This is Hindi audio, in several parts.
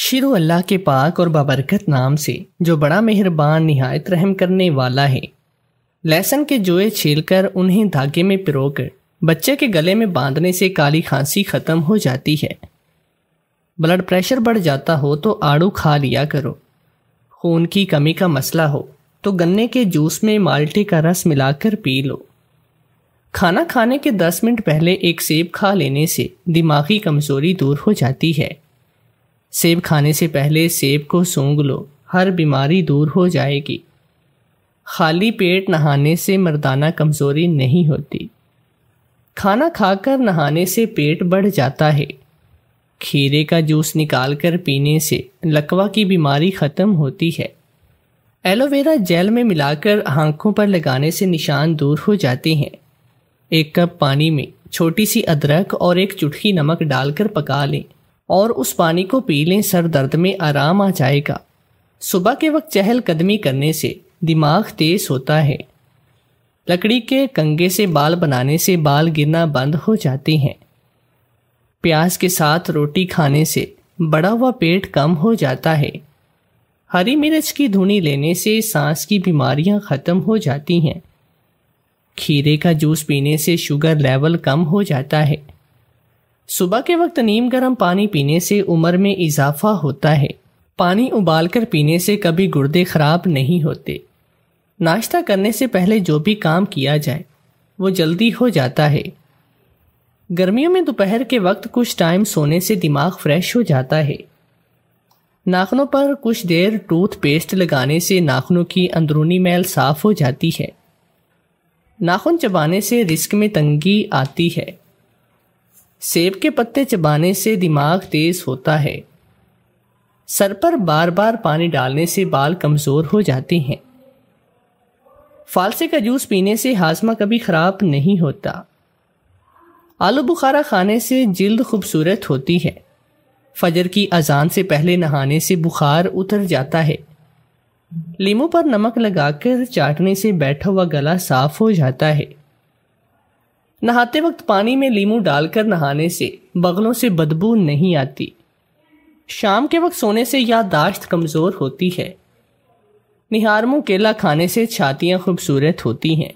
शिरो अल्लाह के पाक और बाबरकत नाम से जो बड़ा मेहरबान नहायत रहम करने वाला है लहसन के जोए छीलकर उन्हें धागे में पिरोकर बच्चे के गले में बांधने से काली खांसी ख़त्म हो जाती है ब्लड प्रेशर बढ़ जाता हो तो आड़ू खा लिया करो खून की कमी का मसला हो तो गन्ने के जूस में माल्टे का रस मिलाकर पी लो खाना खाने के 10 मिनट पहले एक सेब खा लेने से दिमागी कमज़ोरी दूर हो जाती है सेब खाने से पहले सेब को सूंघ लो हर बीमारी दूर हो जाएगी खाली पेट नहाने से मर्दाना कमज़ोरी नहीं होती खाना खाकर नहाने से पेट बढ़ जाता है खीरे का जूस निकाल कर पीने से लकवा की बीमारी ख़त्म होती है एलोवेरा जेल में मिलाकर आंखों पर लगाने से निशान दूर हो जाते हैं एक कप पानी में छोटी सी अदरक और एक चुटकी नमक डालकर पका लें और उस पानी को पी लें सर दर्द में आराम आ जाएगा सुबह के वक्त चहलकदमी करने से दिमाग तेज होता है लकड़ी के कंगे से बाल बनाने से बाल गिरना बंद हो जाते हैं प्याज के साथ रोटी खाने से बड़ा हुआ पेट कम हो जाता है हरी मिर्च की धुनी लेने से सांस की बीमारियां ख़त्म हो जाती हैं खीरे का जूस पीने से शुगर लेवल कम हो जाता है सुबह के वक्त नीम गर्म पानी पीने से उम्र में इजाफा होता है पानी उबालकर पीने से कभी गुर्दे खराब नहीं होते नाश्ता करने से पहले जो भी काम किया जाए वो जल्दी हो जाता है गर्मियों में दोपहर के वक्त कुछ टाइम सोने से दिमाग फ्रेश हो जाता है नाखनों पर कुछ देर टूथपेस्ट लगाने से नाखनों की अंदरूनी मैल साफ हो जाती है नाखून चबाने से रिस्क में तंगी आती है सेब के पत्ते चबाने से दिमाग तेज होता है सर पर बार बार पानी डालने से बाल कमज़ोर हो जाते हैं फालसे का जूस पीने से हाजमा कभी ख़राब नहीं होता आलू बुखारा खाने से जल्द खूबसूरत होती है फजर की अजान से पहले नहाने से बुखार उतर जाता है लीमू पर नमक लगाकर चाटने से बैठा हुआ गला साफ हो जाता है नहाते वक्त पानी में लीमू डालकर नहाने से बगलों से बदबू नहीं आती शाम के वक्त सोने से याददाश्त कमज़ोर होती है निहारमू केला खाने से छातियाँ खूबसूरत होती हैं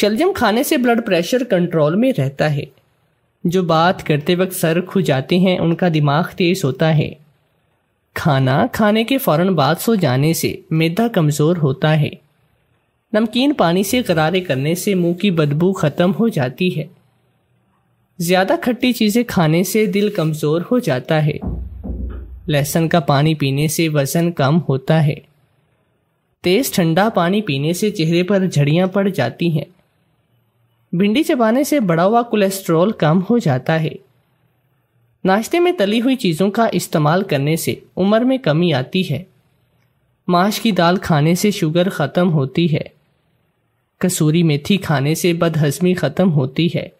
शलजम खाने से ब्लड प्रेशर कंट्रोल में रहता है जो बात करते वक्त सर खुजाते हैं उनका दिमाग तेज होता है खाना खाने के फौरन बाद सो जाने से मैदा कमज़ोर होता है नमकीन पानी से गरारे करने से मुंह की बदबू खत्म हो जाती है ज़्यादा खट्टी चीज़ें खाने से दिल कमज़ोर हो जाता है लहसुन का पानी पीने से वज़न कम होता है तेज़ ठंडा पानी पीने से चेहरे पर झड़ियाँ पड़ जाती हैं भिंडी चबाने से बढ़ा हुआ कोलेस्ट्रॉल कम हो जाता है नाश्ते में तली हुई चीज़ों का इस्तेमाल करने से उम्र में कमी आती है माश की दाल खाने से शुगर ख़त्म होती है कसूरी मेथी खाने से बदहजमी ख़त्म होती है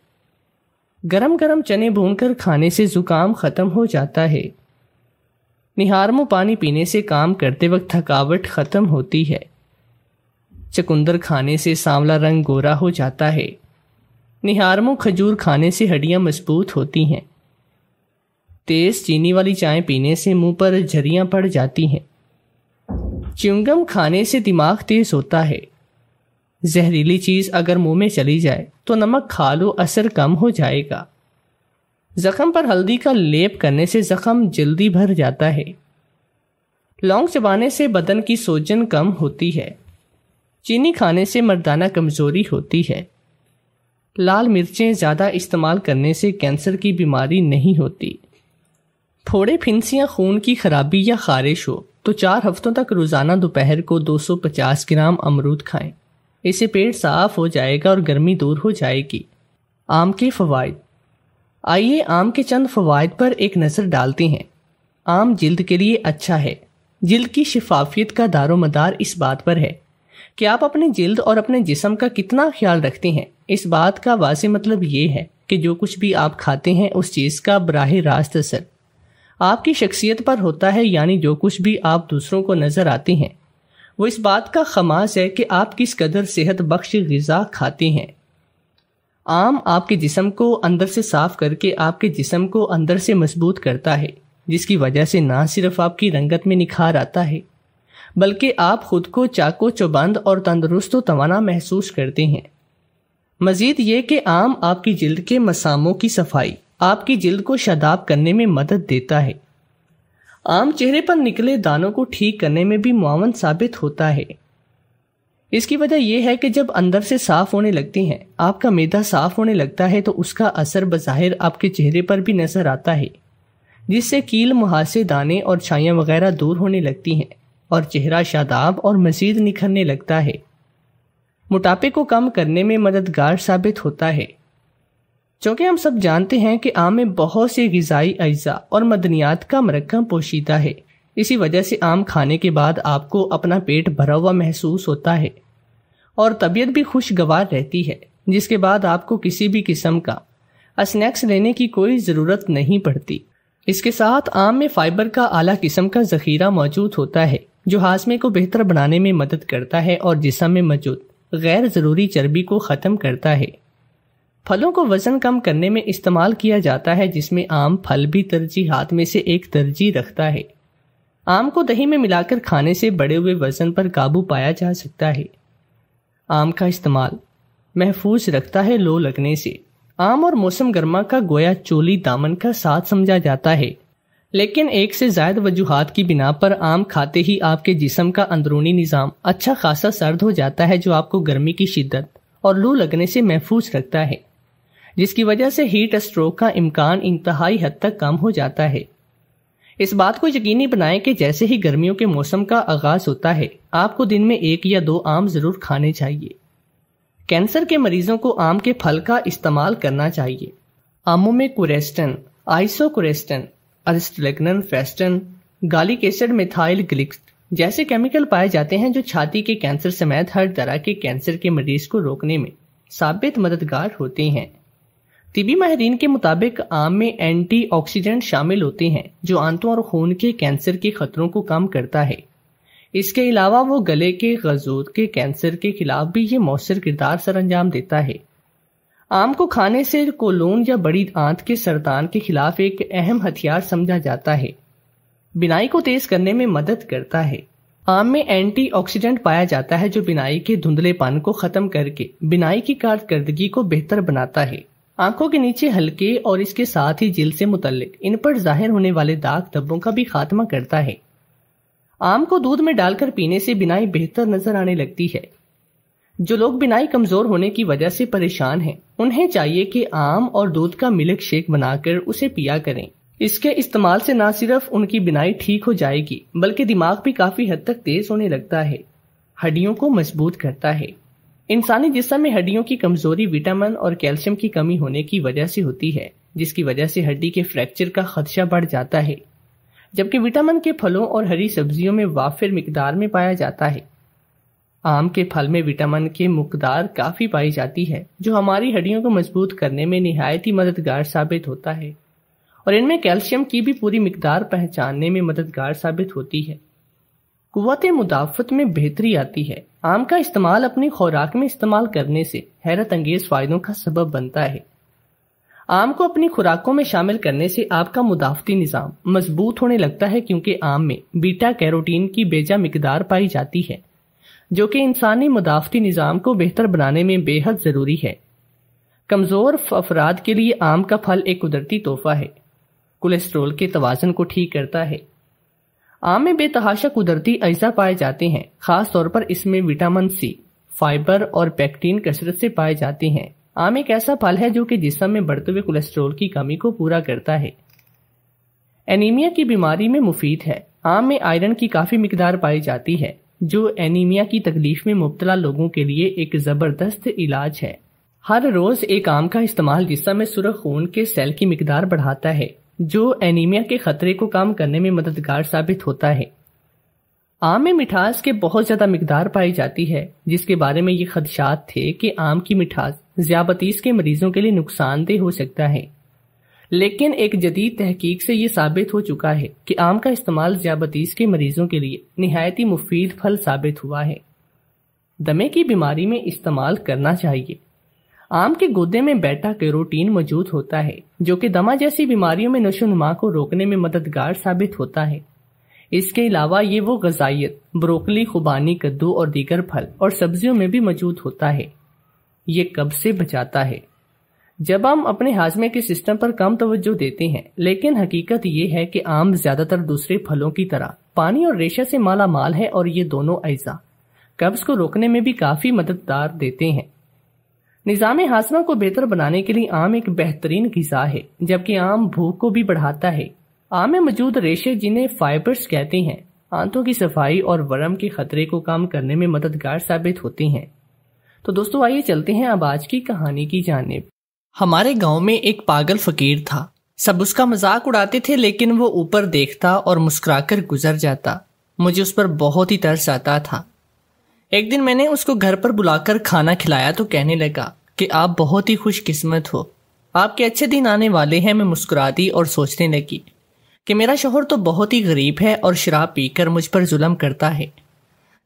गरम गरम चने भूनकर खाने से ज़ुकाम ख़त्म हो जाता है निहारमो पानी पीने से काम करते वक्त थकावट ख़त्म होती है चकुंदर खाने से सांवला रंग गोरा हो जाता है निहारमो खजूर खाने से हड्डियाँ मजबूत होती हैं तेज़ चीनी वाली चाय पीने से मुंह पर झरियां पड़ जाती हैं चुंगम खाने से दिमाग तेज़ होता है जहरीली चीज़ अगर मुंह में चली जाए तो नमक खा लो असर कम हो जाएगा जख्म पर हल्दी का लेप करने से ज़ख़म जल्दी भर जाता है लौंग चबाने से बदन की सोजन कम होती है चीनी खाने से मर्दाना कमज़ोरी होती है लाल मिर्चें ज़्यादा इस्तेमाल करने से कैंसर की बीमारी नहीं होती फोड़े फिंसियाँ खून की खराबी या खारिश हो तो चार हफ्तों तक रोज़ाना दोपहर को 250 ग्राम अमरूद खाएं इससे पेट साफ हो जाएगा और गर्मी दूर हो जाएगी आम के फ़वाद आइए आम के चंद फ़वाद पर एक नज़र डालते हैं आम जल्द के लिए अच्छा है जल्द की शफाफियत का दारो मदार इस बात पर है कि आप अपने जल्द और अपने जिसम का कितना ख्याल रखते हैं इस बात का वाज मतलब ये है कि जो कुछ भी आप खाते हैं उस चीज़ का बराह रास्त असर आपकी शख्सियत पर होता है यानी जो कुछ भी आप दूसरों को नज़र आते हैं वो इस बात का खमास है कि आप किस कदर सेहत बख्श गज़ा खाते हैं आम आपके जिसम को अंदर से साफ करके आपके जिसम को अंदर से मजबूत करता है जिसकी वजह से ना सिर्फ आपकी रंगत में निखार आता है बल्कि आप खुद को चाको चौबंद और तंदरुस्त तोाना महसूस करते हैं मज़ीद ये कि आम आपकी जिल्द के मसामों की सफाई आपकी जिल्द को शदाब करने में मदद देता है आम चेहरे पर निकले दानों को ठीक करने में भी मुआवन साबित होता है इसकी वजह यह है कि जब अंदर से साफ होने लगती हैं आपका मेदा साफ होने लगता है तो उसका असर बज़ाहिर आपके चेहरे पर भी नज़र आता है जिससे कील मुहासे दाने और छाइयाँ वगैरह दूर होने लगती हैं और चेहरा शादाब और मजीद निखरने लगता है मोटापे को कम करने में मददगार साबित होता है चूँकि हम सब जानते हैं कि आम में बहुत से गज़ाई अज्जा और मदनियात का मरकम पोशीदा है इसी वजह से आम खाने के बाद आपको अपना पेट भरा हुआ महसूस होता है और तबीयत भी खुशगवार रहती है जिसके बाद आपको किसी भी किस्म का स्नैक्स लेने की कोई ज़रूरत नहीं पड़ती इसके साथ आम में फाइबर का आला किस्म का जखीरा मौजूद होता है जो हाजमे को बेहतर बनाने में मदद करता है और जिसम में मौजूद गैर ज़रूरी चर्बी को ख़त्म करता है फलों को वजन कम करने में इस्तेमाल किया जाता है जिसमें आम फल भी हाथ में से एक तरजीह रखता है आम को दही में मिलाकर खाने से बढ़े हुए वजन पर काबू पाया जा सकता है आम का इस्तेमाल महफूज रखता है लो लगने से आम और मौसम गर्मा का गोया चोली दामन का साथ समझा जाता है लेकिन एक से जायद वजूहत की बिना पर आम खाते ही आपके जिसम का अंदरूनी निज़ाम अच्छा खासा सर्द हो जाता है जो आपको गर्मी की शिद्दत और लू लगने से महफूज रखता है जिसकी वजह से हीट स्ट्रोक का इम्कान इंतहाई हद तक कम हो जाता है इस बात को यकीनी बनाएं कि जैसे ही गर्मियों के मौसम का आगाज होता है आपको दिन में एक या दो आम जरूर खाने चाहिए कैंसर के मरीजों को आम के फल का इस्तेमाल करना चाहिए आमों में कुरेस्टन आइसोकुरेस्टन अरिस्टलेगन फेस्टन गालिक एसिड मिथाइल ग्लिक्स जैसे केमिकल पाए जाते हैं जो छाती के कैंसर समेत हर तरह के कैंसर के मरीज को रोकने में साबित मददगार होते हैं तिबी माहरीन के मुताबिक आम में एंटीऑक्सीडेंट शामिल होते हैं जो आंतों और खून के कैंसर के खतरों को कम करता है इसके अलावा वो गले के गजूद के कैंसर के खिलाफ भी ये मौसर किरदार सर अंजाम देता है आम को खाने से कोलोन या बड़ी आंत के सरतान के खिलाफ एक अहम हथियार समझा जाता है बिनाई को तेज करने में मदद करता है आम में एंटीऑक्सीडेंट पाया जाता है जो बिनाई के धुंधलेपन को खत्म करके बिनाई की कारदगी को बेहतर बनाता है आंखों के नीचे हल्के और इसके साथ ही जिल से मुतलक इन पर जाहिर होने वाले दाग धब्बों का भी खात्मा करता है आम को दूध में डालकर पीने से बिनाई बेहतर नजर आने लगती है जो लोग बिनाई कमजोर होने की वजह से परेशान हैं, उन्हें चाहिए कि आम और दूध का मिल्क शेक बनाकर उसे पिया करें इसके इस्तेमाल से न सिर्फ उनकी बिनाई ठीक हो जाएगी बल्कि दिमाग भी काफी हद तक तेज होने लगता है हड्डियों को मजबूत करता है इंसानी जिसम में हड्डियों की कमजोरी विटामिन और कैल्शियम की कमी होने की वजह से होती है जिसकी वजह से हड्डी के फ्रैक्चर का खदशा बढ़ जाता है जबकि विटामिन के फलों और हरी सब्जियों में वाफिर मकदार में पाया जाता है आम के फल में विटामिन के मकदार काफ़ी पाई जाती है जो हमारी हड्डियों को मजबूत करने में नहायत ही मददगार साबित होता है और इनमें कैल्शियम की भी पूरी मकदार पहचानने में मददगार साबित होती है कुत मुदाफ़त में बेहतरी आती है आम का इस्तेमाल अपनी खुराक में इस्तेमाल करने से हैरत अंगेज फ़ायदों का सबब बनता है आम को अपनी खुराकों में शामिल करने से आपका मुदाफती निज़ाम मजबूत होने लगता है क्योंकि आम में बीटा कैरोटीन की बेजा मकदार पाई जाती है जो कि इंसानी मुदाफती निज़ाम को बेहतर बनाने में बेहद ज़रूरी है कमज़ोर अफराद के लिए आम का फल एक कुदरती तोहफा है कोलेस्ट्रोल के तोज़न को ठीक करता है आम में बेतहाशा कुदरती अज्जा पाए जाते हैं खास तौर पर इसमें विटामिन सी फाइबर और पैक्टीन कसरत से पाए जाते हैं आम एक ऐसा फल है जो कि जिसम में बढ़ते हुए कोलेस्ट्रोल की कमी को पूरा करता है एनीमिया की बीमारी में मुफीद है आम में आयरन की काफ़ी मकदार पाई जाती है जो एनीमिया की तकलीफ में मुबतला लोगों के लिए एक ज़बरदस्त इलाज है हर रोज़ एक आम का इस्तेमाल जिसम में सुरख खून के सेल की मकदार बढ़ाता है जो एनीमिया के खतरे को कम करने में मददगार साबित होता है आम में मिठास के बहुत ज़्यादा मकदार पाई जाती है जिसके बारे में ये खदशात थे कि आम की मिठास ज़्याबतीस के मरीजों के लिए नुकसानदेह हो सकता है लेकिन एक जदीद तहकीक से ये साबित हो चुका है कि आम का इस्तेमाल ज़्याबतीस के मरीजों के लिए नहायती ही मुफीद फल साबित हुआ है दमे की बीमारी में इस्तेमाल करना चाहिए आम के गुदे में बैठा कैरोटीन मौजूद होता है जो कि दमा जैसी बीमारियों में नशोनुमा को रोकने में मददगार साबित होता है इसके अलावा ये वो गजाइत ब्रोकली खुबानी कद्दू और दीगर फल और सब्जियों में भी मौजूद होता है ये कब्ज से बचाता है जब हम अपने हाजमे के सिस्टम पर कम तवज्जो देते हैं लेकिन हकीकत ये है कि आम ज्यादातर दूसरे फलों की तरह पानी और रेशा से माला माल है और ये दोनों अज्जा कब्ज को रोकने में भी काफी मददगार देते हैं निज़ाम हाजमा को बेहतर बनाने के लिए आम एक बेहतरीन गज़ा है जबकि आम भूख को भी बढ़ाता है आम में मौजूद रेशे जिन्हें फाइबर्स कहते हैं आंतों की सफाई और वर्म के खतरे को कम करने में मददगार साबित होती हैं तो दोस्तों आइए चलते हैं अब आज की कहानी की जानब हमारे गांव में एक पागल फकीर था सब उसका मजाक उड़ाते थे लेकिन वो ऊपर देखता और मुस्कुराकर गुजर जाता मुझे उस पर बहुत ही तरस आता था एक दिन मैंने उसको घर पर बुलाकर खाना खिलाया तो कहने लगा कि आप बहुत ही खुशकिस्मत हो आपके अच्छे दिन आने वाले हैं मैं मुस्कुराती और सोचने लगी कि मेरा शोहर तो बहुत ही गरीब है और शराब पीकर मुझ पर जुल्म करता है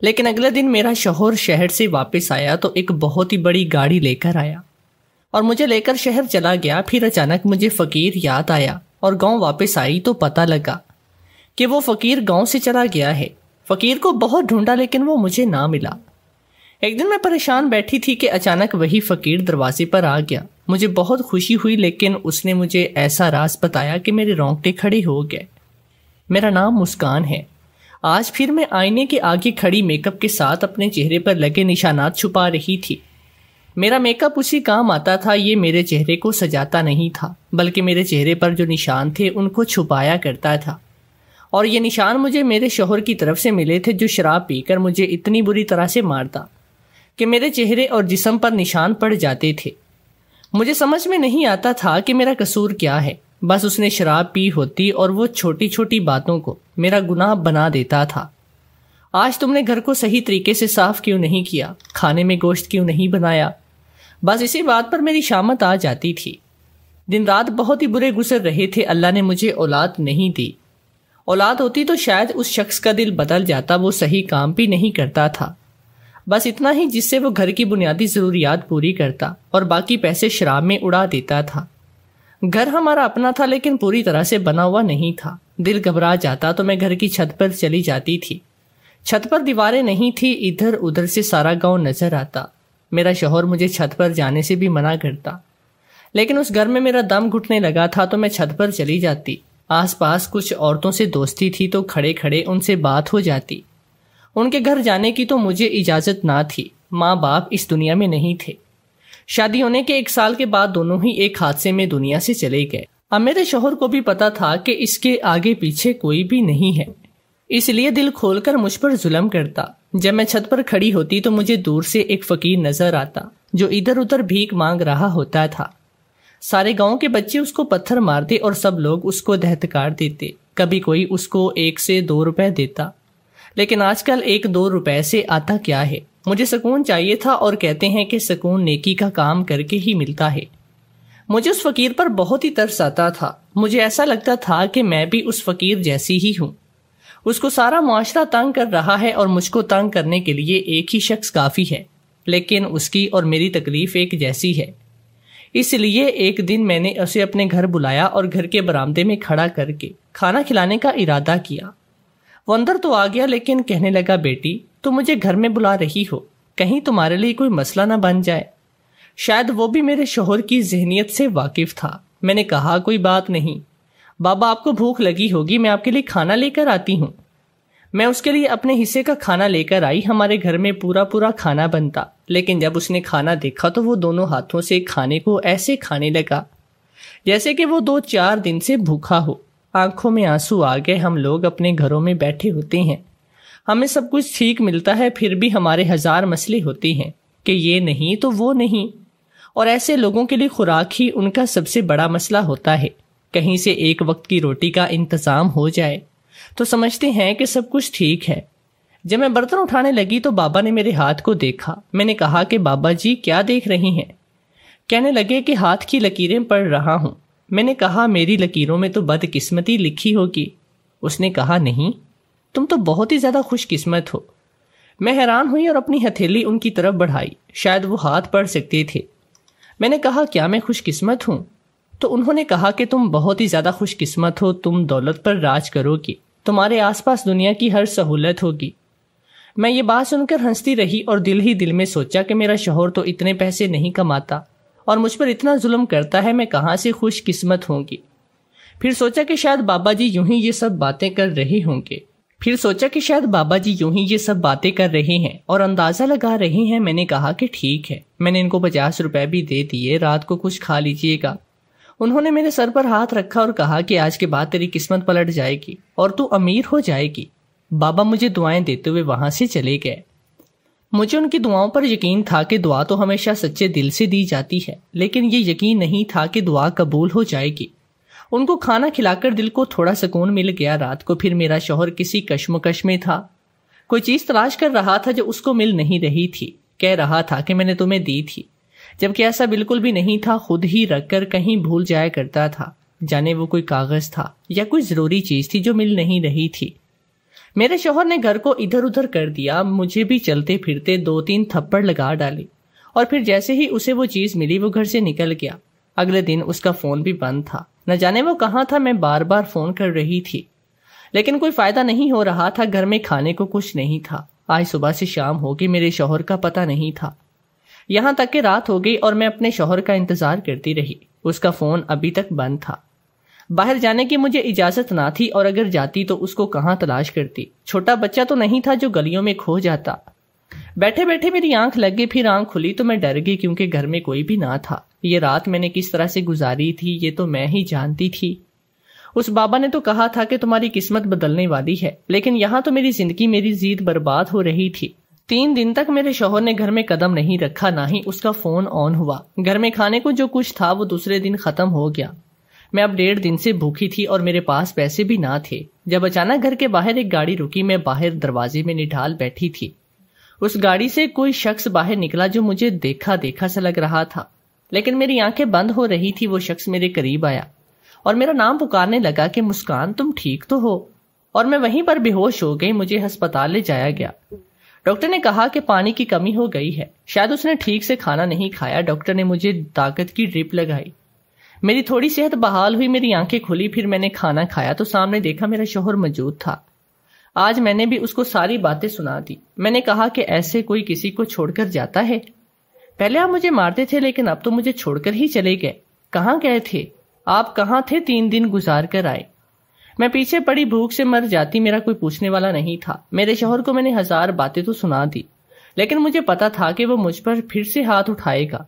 लेकिन अगले दिन मेरा शोहर शहर से वापस आया तो एक बहुत ही बड़ी गाड़ी लेकर आया और मुझे लेकर शहर चला गया फिर अचानक मुझे फ़कीर याद आया और गांव वापस आई तो पता लगा कि वो फ़कीर गांव से चला गया है फ़कीर को बहुत ढूंढा लेकिन वो मुझे ना मिला एक दिन मैं परेशान बैठी थी कि अचानक वही फकीर दरवाजे पर आ गया मुझे बहुत खुशी हुई लेकिन उसने मुझे ऐसा रास बताया कि मेरे रोंगटे खड़े हो गए मेरा नाम मुस्कान है आज फिर मैं आईने के आगे खड़ी मेकअप के साथ अपने चेहरे पर लगे निशानात छुपा रही थी मेरा मेकअप उसी काम आता था ये मेरे चेहरे को सजाता नहीं था बल्कि मेरे चेहरे पर जो निशान थे उनको छुपाया करता था और ये निशान मुझे मेरे शोहर की तरफ से मिले थे जो शराब पीकर मुझे इतनी बुरी तरह से मारता कि मेरे चेहरे और जिसम पर निशान पड़ जाते थे मुझे समझ में नहीं आता था कि मेरा कसूर क्या है बस उसने शराब पी होती और वो छोटी छोटी बातों को मेरा गुनाह बना देता था आज तुमने घर को सही तरीके से साफ क्यों नहीं किया खाने में गोश्त क्यों नहीं बनाया बस इसी बात पर मेरी शामत आ जाती थी दिन रात बहुत ही बुरे गुजर रहे थे अल्लाह ने मुझे औलाद नहीं दी औलाद होती तो शायद उस शख्स का दिल बदल जाता वो सही काम भी नहीं करता था बस इतना ही जिससे वो घर की बुनियादी ज़रूरियात पूरी करता और बाकी पैसे शराब में उड़ा देता था घर हमारा अपना था लेकिन पूरी तरह से बना हुआ नहीं था दिल घबरा जाता तो मैं घर की छत पर चली जाती थी छत पर दीवारें नहीं थी इधर उधर से सारा गांव नजर आता मेरा शोहर मुझे छत पर जाने से भी मना करता लेकिन उस घर में मेरा दम घुटने लगा था तो मैं छत पर चली जाती आसपास कुछ औरतों से दोस्ती थी तो खड़े खड़े उनसे बात हो जाती उनके घर जाने की तो मुझे इजाज़त ना थी माँ बाप इस दुनिया में नहीं थे शादी होने के एक साल के बाद दोनों ही एक हादसे में दुनिया से चले गए अब मेरे शोहर को भी पता था कि इसके आगे पीछे कोई भी नहीं है इसलिए दिल खोलकर मुझ पर जुलम करता जब मैं छत पर खड़ी होती तो मुझे दूर से एक फकीर नजर आता जो इधर उधर भीख मांग रहा होता था सारे गांव के बच्चे उसको पत्थर मारते और सब लोग उसको दहतकार देते कभी कोई उसको एक से दो रुपए देता लेकिन आजकल एक दो रुपए से आता क्या है मुझे सुकून चाहिए था और कहते हैं कि सुकून नेकी का काम करके ही मिलता है मुझे उस फकीर पर बहुत ही तरस आता था मुझे ऐसा लगता था कि मैं भी उस फकीर जैसी ही हूँ उसको सारा मुआशरा तंग कर रहा है और मुझको तंग करने के लिए एक ही शख्स काफ़ी है लेकिन उसकी और मेरी तकलीफ एक जैसी है इसलिए एक दिन मैंने उसे अपने घर बुलाया और घर के बरामदे में खड़ा करके खाना खिलाने का इरादा किया वो अंदर तो आ गया लेकिन कहने लगा बेटी तुम मुझे घर में बुला रही हो कहीं तुम्हारे लिए कोई मसला ना बन जाए शायद वो भी मेरे शोहर की जहनीत से वाकिफ था मैंने कहा कोई बात नहीं बाबा आपको भूख लगी होगी मैं आपके लिए खाना लेकर आती हूँ मैं उसके लिए अपने हिस्से का खाना लेकर आई हमारे घर में पूरा पूरा खाना बनता लेकिन जब उसने खाना देखा तो वो दोनों हाथों से खाने को ऐसे खाने लगा जैसे कि वो दो चार दिन से भूखा हो आंखों में आंसू आ गए हम लोग अपने घरों में बैठे होते हैं हमें सब कुछ ठीक मिलता है फिर भी हमारे हजार मसले होते हैं कि ये नहीं तो वो नहीं और ऐसे लोगों के लिए खुराक ही उनका सबसे बड़ा मसला होता है कहीं से एक वक्त की रोटी का इंतज़ाम हो जाए तो समझते हैं कि सब कुछ ठीक है जब मैं बर्तन उठाने लगी तो बाबा ने मेरे हाथ को देखा मैंने कहा कि बाबा जी क्या देख रही हैं कहने लगे कि हाथ की लकीरें पड़ रहा हूँ मैंने कहा मेरी लकीरों में तो बदकिस्मती लिखी होगी उसने कहा नहीं तुम तो बहुत ही ज़्यादा खुशकिस्मत हो मैं हैरान हुई और अपनी हथेली उनकी तरफ बढ़ाई शायद वो हाथ पढ़ सकते थे मैंने कहा क्या मैं खुशकिस्मत हूँ तो उन्होंने कहा कि तुम बहुत ही ज़्यादा खुशकिस्मत हो तुम दौलत पर राज करोगे तुम्हारे आसपास दुनिया की हर सहूलत होगी मैं ये बात सुनकर हंसती रही और दिल ही दिल में सोचा कि मेरा शोहर तो इतने पैसे नहीं कमाता और मुझ पर इतना जुल्म करता है मैं कहाँ से खुशकिस्मत होंगी फिर सोचा कि शायद बाबा जी यूं ही ये सब बातें कर रहे होंगे फिर सोचा कि शायद बाबा जी यूं ही ये सब बातें कर रहे हैं और अंदाज़ा लगा रहे हैं मैंने कहा कि ठीक है मैंने इनको पचास रुपए भी दे दिए रात को कुछ खा लीजिएगा उन्होंने मेरे सर पर हाथ रखा और कहा कि आज के बाद तेरी किस्मत पलट जाएगी और तू अमीर हो जाएगी बाबा मुझे दुआएं देते हुए वहां से चले गए मुझे उनकी दुआओं पर यकीन था कि दुआ तो हमेशा सच्चे दिल से दी जाती है लेकिन ये यकीन नहीं था कि दुआ कबूल हो जाएगी उनको खाना खिलाकर दिल को थोड़ा सुकून मिल गया रात को फिर मेरा शोहर किसी कश्मकश में था कोई चीज़ तलाश कर रहा था जो उसको मिल नहीं रही थी कह रहा था कि मैंने तुम्हें दी थी जबकि ऐसा बिल्कुल भी नहीं था खुद ही रख कर कहीं भूल जाया करता था जाने वो कोई कागज़ था या कोई ज़रूरी चीज़ थी जो मिल नहीं रही थी मेरे शोहर ने घर को इधर उधर कर दिया मुझे भी चलते फिरते दो तीन थप्पड़ लगा डाले और फिर जैसे ही उसे वो चीज़ मिली वो घर से निकल गया अगले दिन उसका फ़ोन भी बंद था न जाने वो कहाँ था मैं बार बार फ़ोन कर रही थी लेकिन कोई फ़ायदा नहीं हो रहा था घर में खाने को कुछ नहीं था आज सुबह से शाम होगी मेरे शोहर का पता नहीं था यहाँ तक कि रात हो गई और मैं अपने शोहर का इंतज़ार करती रही उसका फ़ोन अभी तक बंद था बाहर जाने की मुझे इजाजत ना थी और अगर जाती तो उसको कहाँ तलाश करती छोटा बच्चा तो नहीं था जो गलियों में खो जाता बैठे बैठे मेरी आंख लग गई फिर आंख खुली तो मैं डर गई क्योंकि घर में कोई भी ना था ये रात मैंने किस तरह से गुजारी थी ये तो मैं ही जानती थी उस बाबा ने तो कहा था कि तुम्हारी किस्मत बदलने वाली है लेकिन यहाँ तो मेरी जिंदगी मेरी जीत बर्बाद हो रही थी तीन दिन तक मेरे शोहर ने घर में कदम नहीं रखा ना ही उसका फोन ऑन हुआ घर में खाने को जो कुछ था वो दूसरे दिन खत्म हो गया मैं अब डेढ़ दिन से भूखी थी और मेरे पास पैसे भी ना थे जब अचानक घर के बाहर एक गाड़ी रुकी मैं बाहर दरवाजे में निठाल बैठी थी उस गाड़ी से कोई शख्स बाहर निकला जो मुझे देखा देखा सा लग रहा था लेकिन मेरी आंखें बंद हो रही थी वो शख्स मेरे करीब आया और मेरा नाम पुकारने लगा कि मुस्कान तुम ठीक तो हो और मैं वहीं पर बेहोश हो गई मुझे अस्पताल ले जाया गया डॉक्टर ने कहा कि पानी की कमी हो गई है शायद उसने ठीक से खाना नहीं खाया डॉक्टर ने मुझे ताकत की ड्रिप लगाई मेरी थोड़ी सेहत बहाल हुई मेरी आंखें खुली फिर मैंने खाना खाया तो सामने देखा मेरा शोहर मौजूद था आज मैंने भी उसको सारी बातें सुना दी मैंने कहा कि ऐसे कोई किसी को छोड़कर जाता है पहले आप मुझे मारते थे लेकिन अब तो मुझे छोड़कर ही चले गए कहाँ गए थे आप कहाँ थे तीन दिन गुजार कर आए मैं पीछे पड़ी भूख से मर जाती मेरा कोई पूछने वाला नहीं था मेरे शोहर को मैंने हजार बातें तो सुना दी लेकिन मुझे पता था कि वो मुझ पर फिर से हाथ उठाएगा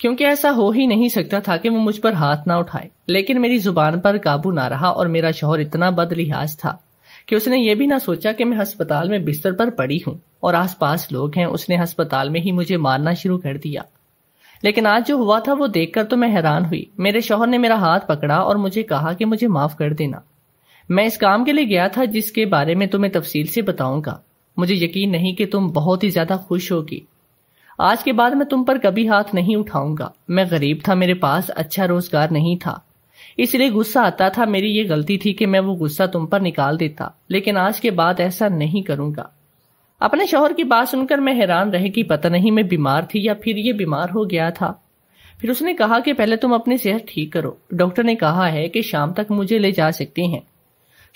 क्योंकि ऐसा हो ही नहीं सकता था कि वो मुझ पर हाथ ना उठाए लेकिन मेरी जुबान पर काबू ना रहा और मेरा शोहर इतना बदलिहाज था कि उसने ये भी ना सोचा कि मैं अस्पताल में बिस्तर पर पड़ी हूँ और आसपास लोग हैं उसने अस्पताल में ही मुझे मारना शुरू कर दिया लेकिन आज जो हुआ था वो देखकर तो मैं हैरान हुई मेरे शोहर ने मेरा हाथ पकड़ा और मुझे कहा कि मुझे माफ़ कर देना मैं इस काम के लिए गया था जिसके बारे में तुम्हें तफसील से बताऊंगा मुझे यकीन नहीं कि तुम बहुत ही ज़्यादा खुश होगी आज के बाद मैं तुम पर कभी हाथ नहीं उठाऊंगा मैं गरीब था मेरे पास अच्छा रोजगार नहीं था इसलिए गुस्सा आता था मेरी ये गलती थी कि मैं वो गुस्सा तुम पर निकाल देता लेकिन आज के बाद ऐसा नहीं करूंगा अपने शोहर की बात सुनकर मैं हैरान रह कि पता नहीं मैं बीमार थी या फिर ये बीमार हो गया था फिर उसने कहा कि पहले तुम अपनी सेहत ठीक करो डॉक्टर ने कहा है कि शाम तक मुझे ले जा सकती हैं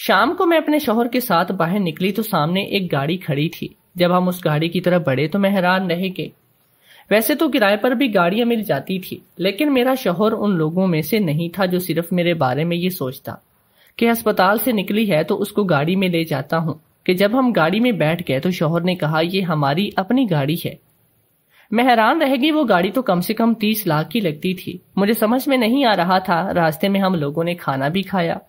शाम को मैं अपने शोहर के साथ बाहर निकली तो सामने एक गाड़ी खड़ी थी जब हम उस गाड़ी की तरफ बढ़े तो मैं हैरान रह गई वैसे तो किराए पर भी गाड़ियां मिल जाती थी लेकिन मेरा शोहर उन लोगों में से नहीं था जो सिर्फ मेरे बारे में ये सोचता कि अस्पताल से निकली है तो उसको गाड़ी में ले जाता हूँ कि जब हम गाड़ी में बैठ गए तो शोहर ने कहा ये हमारी अपनी गाड़ी है मैं हैरान रह गई वो गाड़ी तो कम से कम तीस लाख की लगती थी मुझे समझ में नहीं आ रहा था रास्ते में हम लोगों ने खाना भी खाया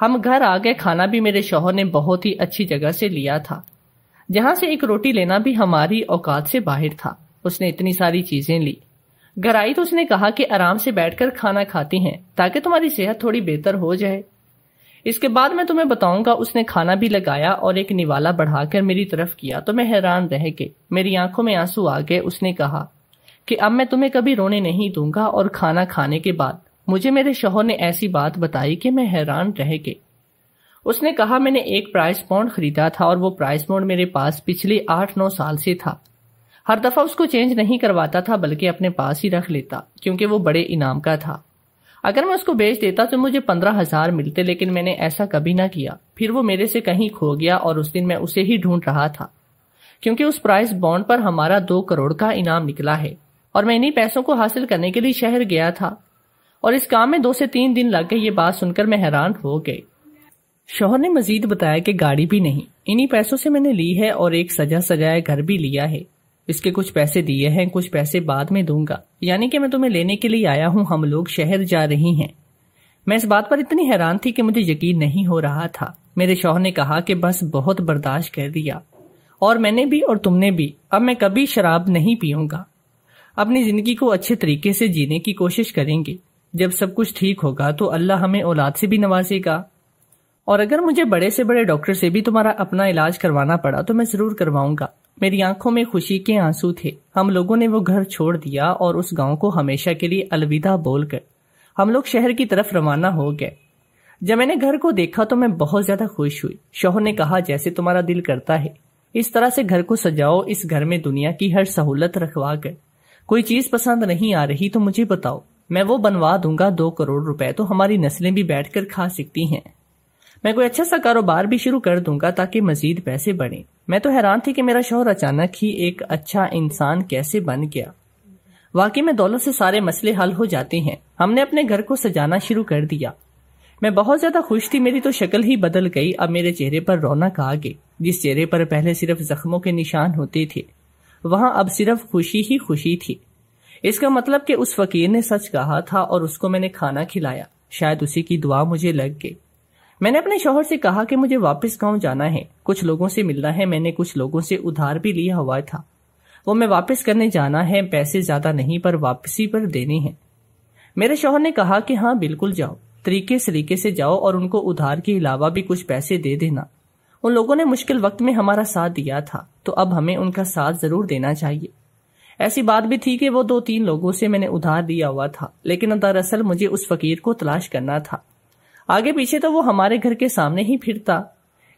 हम घर आ गए खाना भी मेरे शोहर ने बहुत ही अच्छी जगह से लिया था जहां से एक रोटी लेना भी हमारी औकात से बाहर था उसने इतनी सारी चीजें ली घर आई तो उसने कहा कि आराम से बैठकर खाना खाती हैं ताकि तुम्हारी सेहत थोड़ी बेहतर हो जाए इसके बाद मैं तुम्हें बताऊंगा उसने खाना भी लगाया और एक निवाला बढ़ाकर मेरी तरफ किया तो मैं हैरान रह गई मेरी आंखों में आंसू आ गए उसने कहा कि अब मैं तुम्हें कभी रोने नहीं दूंगा और खाना खाने के बाद मुझे मेरे शोहर ने ऐसी बात बताई कि मैं हैरान रह गई उसने कहा मैंने एक प्राइस बॉन्ड खरीदा था और वो प्राइस बॉन्ड मेरे पास पिछले आठ नौ साल से था हर दफ़ा उसको चेंज नहीं करवाता था बल्कि अपने पास ही रख लेता क्योंकि वो बड़े इनाम का था अगर मैं उसको बेच देता तो मुझे पंद्रह हजार मिलते लेकिन मैंने ऐसा कभी ना किया फिर वो मेरे से कहीं खो गया और उस दिन मैं उसे ही ढूंढ रहा था क्योंकि उस प्राइस बॉन्ड पर हमारा दो करोड़ का इनाम निकला है और मैं इन्हीं पैसों को हासिल करने के लिए शहर गया था और इस काम में दो से तीन दिन लग गए ये बात सुनकर मैं हैरान हो गई शोहर ने मजीद बताया कि गाड़ी भी नहीं इन्हीं पैसों से मैंने ली है और एक सजा सजाया घर भी लिया है इसके कुछ पैसे दिए हैं कुछ पैसे बाद में दूंगा यानी कि मैं तुम्हें लेने के लिए आया हूँ हम लोग शहर जा रही हैं मैं इस बात पर इतनी हैरान थी कि मुझे यकीन नहीं हो रहा था मेरे शोहर ने कहा कि बस बहुत बर्दाश्त कर दिया और मैंने भी और तुमने भी अब मैं कभी शराब नहीं पीऊंगा अपनी जिंदगी को अच्छे तरीके से जीने की कोशिश करेंगे जब सब कुछ ठीक होगा तो अल्लाह हमें औलाद से भी नवाजेगा और अगर मुझे बड़े से बड़े डॉक्टर से भी तुम्हारा अपना इलाज करवाना पड़ा तो मैं जरूर करवाऊंगा मेरी आंखों में खुशी के आंसू थे हम लोगों ने वो घर छोड़ दिया और उस गांव को हमेशा के लिए अलविदा बोलकर हम लोग शहर की तरफ रवाना हो गए जब मैंने घर को देखा तो मैं बहुत ज्यादा खुश हुई शोहर ने कहा जैसे तुम्हारा दिल करता है इस तरह से घर को सजाओ इस घर में दुनिया की हर सहूलत रखवा कर कोई चीज पसंद नहीं आ रही तो मुझे बताओ मैं वो बनवा दूंगा दो करोड़ रुपए तो हमारी नस्लें भी बैठकर खा सकती हैं मैं कोई अच्छा सा कारोबार भी शुरू कर दूंगा ताकि मजीद पैसे बढ़े मैं तो हैरान थी कि मेरा शोहर अचानक ही एक अच्छा इंसान कैसे बन गया वाकई में दौलत से सारे मसले हल हो जाते हैं हमने अपने घर को सजाना शुरू कर दिया मैं बहुत ज्यादा खुश थी मेरी तो शक्ल ही बदल गई अब मेरे चेहरे पर रौनक आ गई जिस चेहरे पर पहले सिर्फ जख्मों के निशान होते थे वहां अब सिर्फ खुशी ही खुशी थी इसका मतलब कि उस फकीर ने सच कहा था और उसको मैंने खाना खिलाया शायद उसी की दुआ मुझे लग गई मैंने अपने शोहर से कहा कि मुझे वापस गांव जाना है कुछ लोगों से मिलना है मैंने कुछ लोगों से उधार भी लिया हुआ था वो मैं वापस करने जाना है पैसे ज्यादा नहीं पर वापसी पर देने हैं मेरे शोहर ने कहा कि हाँ बिल्कुल जाओ तरीके सलीके से जाओ और उनको उधार के अलावा भी कुछ पैसे दे देना उन लोगों ने मुश्किल वक्त में हमारा साथ दिया था तो अब हमें उनका साथ जरूर देना चाहिए ऐसी बात भी थी कि वो दो तीन लोगों से मैंने उधार दिया हुआ था लेकिन दरअसल मुझे उस फकीर को तलाश करना था आगे पीछे तो वो हमारे घर के सामने ही फिरता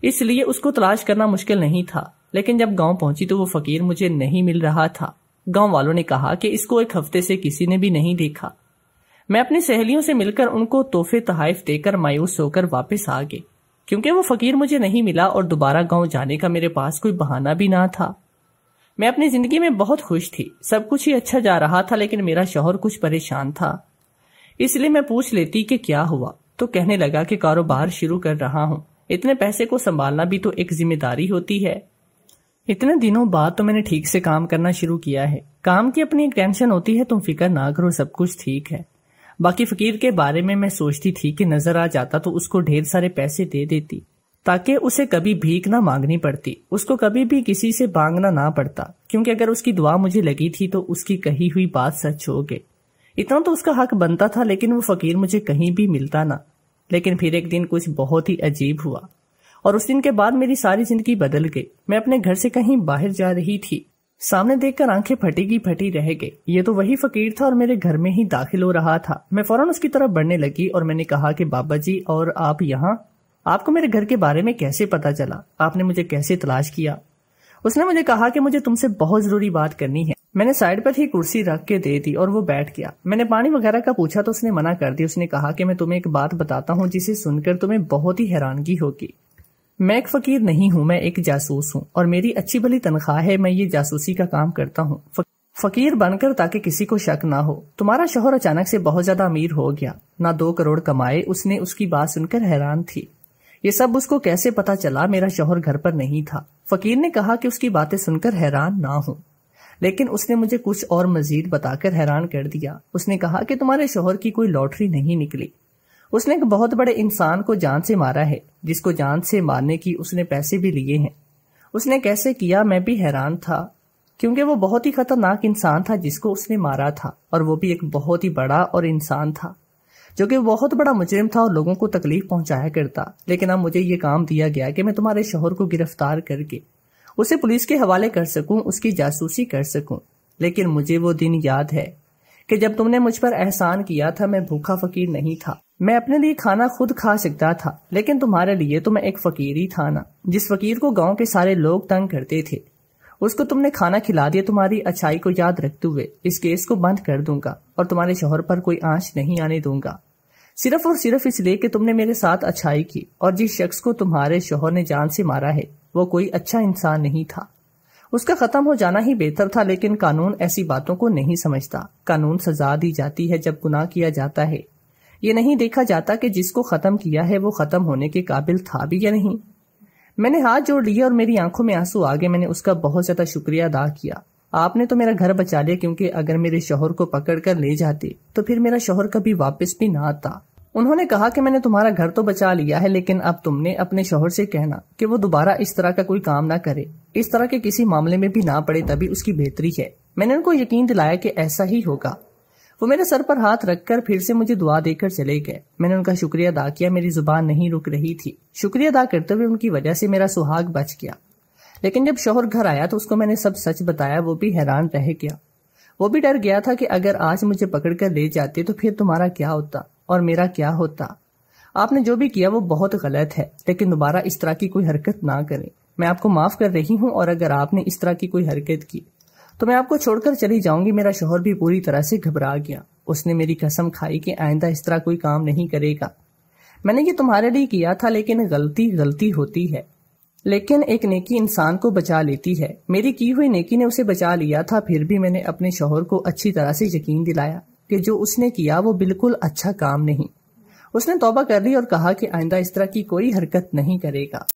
इसलिए उसको तलाश करना मुश्किल नहीं था लेकिन जब गांव पहुंची तो वो फकीर मुझे नहीं मिल रहा था गांव वालों ने कहा कि इसको एक हफ्ते से किसी ने भी नहीं देखा मैं अपनी सहेलियों से मिलकर उनको तोहफे तहाइफ देकर मायूस होकर वापस आ गई क्योंकि वो फकीर मुझे नहीं मिला और दोबारा गांव जाने का मेरे पास कोई बहाना भी ना था मैं अपनी जिंदगी में बहुत खुश थी सब कुछ ही अच्छा जा रहा था लेकिन मेरा शोहर कुछ परेशान था इसलिए मैं पूछ लेती कि क्या हुआ तो कहने लगा कि कारोबार शुरू कर रहा हूँ इतने पैसे को संभालना भी तो एक जिम्मेदारी होती है इतने दिनों बाद तो मैंने ठीक से काम करना शुरू किया है काम की अपनी एक टेंशन होती है तुम फिक्र ना करो सब कुछ ठीक है बाकी फकीर के बारे में मैं सोचती थी कि नजर आ जाता तो उसको ढेर सारे पैसे दे देती ताकि उसे कभी भीख ना मांगनी पड़ती उसको कभी भी किसी से मांगना ना पड़ता क्योंकि अगर उसकी दुआ मुझे लगी थी तो उसकी कही हुई बात सच हो गई इतना तो उसका हक बनता था लेकिन वो फकीर मुझे कहीं भी मिलता ना लेकिन फिर एक दिन कुछ बहुत ही अजीब हुआ और उस दिन के बाद मेरी सारी जिंदगी बदल गई मैं अपने घर से कहीं बाहर जा रही थी सामने देखकर आंखें फटी की फटी रह गई ये तो वही फकीर था और मेरे घर में ही दाखिल हो रहा था मैं फौरन उसकी तरफ बढ़ने लगी और मैंने कहा कि बाबा जी और आप यहाँ आपको मेरे घर के बारे में कैसे पता चला आपने मुझे कैसे तलाश किया उसने मुझे कहा कि मुझे तुमसे बहुत जरूरी बात करनी है मैंने साइड पर ही कुर्सी रख के दे दी और वो बैठ गया मैंने पानी वगैरह का पूछा तो उसने मना कर दिया उसने कहा कि मैं तुम्हें एक बात बताता हूँ जिसे सुनकर तुम्हें बहुत ही हैरानगी होगी मैं एक फकीर नहीं हूँ मैं एक जासूस हूँ और मेरी अच्छी भली तनख्वाह है मैं ये जासूसी का काम करता हूँ फकीर बनकर ताकि किसी को शक ना हो तुम्हारा शोहर अचानक से बहुत ज्यादा अमीर हो गया ना दो करोड़ कमाए उसने उसकी बात सुनकर हैरान थी ये सब उसको कैसे पता चला मेरा शोहर घर पर नहीं था फकीर ने कहा कि उसकी बातें सुनकर हैरान ना हो लेकिन उसने मुझे कुछ और मजीद बताकर हैरान कर दिया उसने कहा कि तुम्हारे शोहर की कोई लॉटरी नहीं निकली उसने एक बहुत बड़े इंसान को जान से मारा है जिसको जान से मारने की उसने पैसे भी लिए हैं उसने कैसे किया मैं भी हैरान था क्योंकि वो बहुत ही खतरनाक इंसान था जिसको उसने मारा था और वो भी एक बहुत ही बड़ा और इंसान था जो कि बहुत बड़ा मुजरिम था और लोगों को तकलीफ पहुंचाया करता लेकिन अब मुझे ये काम दिया गया कि मैं तुम्हारे शोहर को गिरफ्तार करके उसे पुलिस के हवाले कर सकूं उसकी जासूसी कर सकूं लेकिन मुझे वो दिन याद है कि जब तुमने मुझ पर एहसान किया था मैं भूखा फकीर नहीं था मैं अपने लिए खाना खुद खा सकता था लेकिन तुम्हारे लिए तो मैं एक फकीर ही था ना जिस फकीर को गांव के सारे लोग तंग करते थे उसको तुमने खाना खिला दिया तुम्हारी अच्छाई को याद रखते हुए इस केस को बंद कर दूंगा और तुम्हारे शोहर पर कोई आंच नहीं आने दूंगा सिर्फ और सिर्फ इसलिए कि तुमने मेरे साथ अच्छाई की और जिस शख्स को तुम्हारे शोहर ने जान से मारा है वो कोई अच्छा इंसान नहीं था उसका खत्म हो जाना ही बेहतर था लेकिन कानून ऐसी बातों को नहीं समझता कानून सजा दी जाती है जब गुनाह किया जाता है ये नहीं देखा जाता कि जिसको खत्म किया है वो खत्म होने के काबिल था भी या नहीं मैंने हाथ जोड़ लिया और मेरी आंखों में आंसू आ गए मैंने उसका बहुत ज्यादा शुक्रिया अदा किया आपने तो मेरा घर बचा लिया क्योंकि अगर मेरे शोहर को पकड़ कर ले जाते तो फिर मेरा शोहर कभी वापस भी ना आता उन्होंने कहा कि मैंने तुम्हारा घर तो बचा लिया है लेकिन अब तुमने अपने शोहर से कहना कि वो दोबारा इस तरह का कोई काम ना करे इस तरह के किसी मामले में भी ना पड़े तभी उसकी बेहतरी है मैंने उनको यकीन दिलाया कि ऐसा ही होगा वो मेरे सर पर हाथ रखकर फिर से मुझे दुआ देकर चले गए मैंने उनका शुक्रिया अदा किया मेरी जुबान नहीं रुक रही थी शुक्रिया अदा करते हुए उनकी वजह से मेरा सुहाग बच गया लेकिन जब शोहर घर आया तो उसको मैंने सब सच बताया वो भी हैरान रह गया वो भी डर गया था कि अगर आज मुझे पकड़कर ले जाते तो फिर तुम्हारा क्या होता और मेरा क्या होता आपने जो भी किया वो बहुत गलत है लेकिन दोबारा इस तरह की कोई हरकत ना करें मैं आपको माफ़ कर रही हूँ और अगर आपने इस तरह की कोई हरकत की तो मैं आपको छोड़कर चली जाऊंगी मेरा शोहर भी पूरी तरह से घबरा गया उसने मेरी कसम खाई कि आइंदा इस तरह कोई काम नहीं करेगा मैंने ये तुम्हारे लिए किया था लेकिन गलती गलती होती है लेकिन एक नेकी इंसान को बचा लेती है मेरी की हुई नेकी ने उसे बचा लिया था फिर भी मैंने अपने शोहर को अच्छी तरह से यकीन दिलाया कि जो उसने किया वो बिल्कुल अच्छा काम नहीं उसने तौबा कर ली और कहा कि आइंदा इस तरह की कोई हरकत नहीं करेगा